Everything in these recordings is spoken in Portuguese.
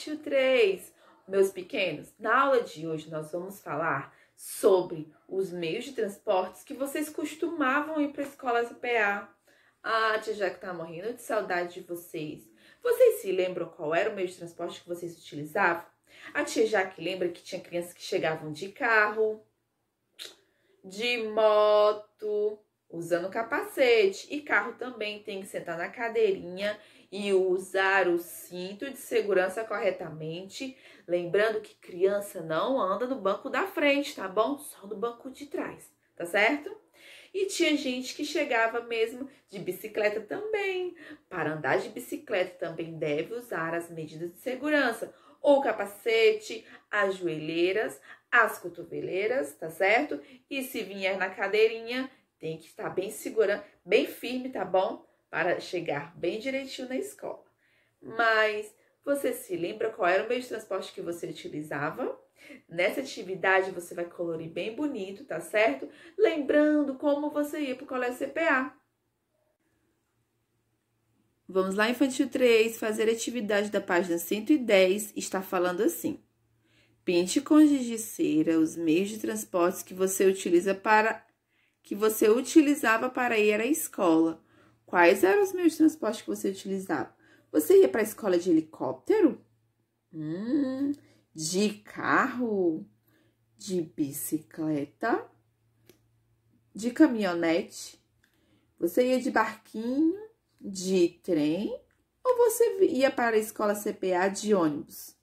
Útil 3. Meus pequenos, na aula de hoje nós vamos falar sobre os meios de transportes que vocês costumavam ir para a escola PA. Ah, tia Jack tá morrendo de saudade de vocês. Vocês se lembram qual era o meio de transporte que vocês utilizavam? A tia Jaque lembra que tinha crianças que chegavam de carro, de moto, usando capacete. E carro também tem que sentar na cadeirinha e usar o cinto de segurança corretamente. Lembrando que criança não anda no banco da frente, tá bom? Só no banco de trás, tá certo? E tinha gente que chegava mesmo de bicicleta também. Para andar de bicicleta também deve usar as medidas de segurança, ou capacete, as joelheiras, as cotoveleiras, tá certo? E se vier na cadeirinha, tem que estar bem segurando, bem firme, tá bom? Para chegar bem direitinho na escola. Mas você se lembra qual era o meio de transporte que você utilizava? Nessa atividade você vai colorir bem bonito, tá certo? Lembrando como você ia para o colégio CPA. Vamos lá, infantil 3, fazer a atividade da página 110, está falando assim. Pinte com giz de cera os meios de transporte que você utiliza para que você utilizava para ir à escola. Quais eram os meios de transporte que você utilizava? Você ia para a escola de helicóptero? Hum, de carro? De bicicleta? De caminhonete? Você ia de barquinho? De trem? Ou você ia para a escola CPA de ônibus?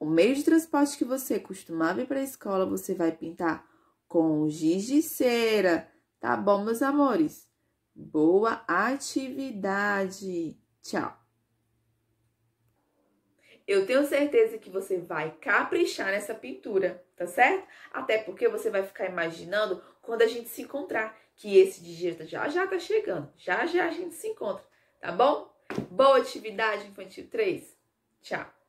O meio de transporte que você costumava ir para a escola, você vai pintar com giz de cera. Tá bom, meus amores? Boa atividade. Tchau. Eu tenho certeza que você vai caprichar nessa pintura, tá certo? Até porque você vai ficar imaginando quando a gente se encontrar, que esse dia tá- já já tá chegando. Já já a gente se encontra, tá bom? Boa atividade infantil 3. Tchau.